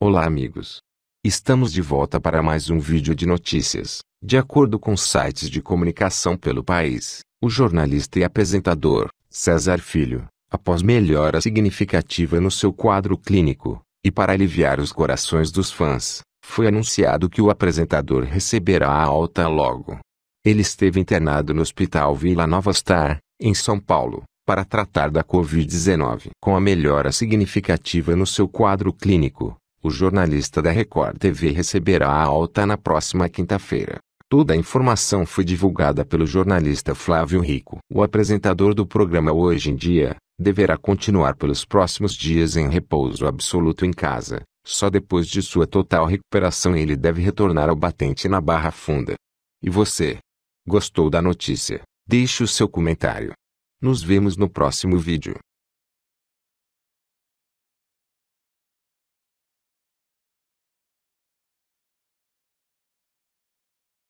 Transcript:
Olá amigos! Estamos de volta para mais um vídeo de notícias. De acordo com sites de comunicação pelo país, o jornalista e apresentador, César Filho, após melhora significativa no seu quadro clínico, e para aliviar os corações dos fãs, foi anunciado que o apresentador receberá a alta logo. Ele esteve internado no Hospital Vila Nova Star, em São Paulo, para tratar da Covid-19. Com a melhora significativa no seu quadro clínico, o jornalista da Record TV receberá a alta na próxima quinta-feira. Toda a informação foi divulgada pelo jornalista Flávio Rico. O apresentador do programa Hoje em Dia deverá continuar pelos próximos dias em repouso absoluto em casa. Só depois de sua total recuperação ele deve retornar ao batente na Barra Funda. E você? Gostou da notícia? Deixe o seu comentário. Nos vemos no próximo vídeo.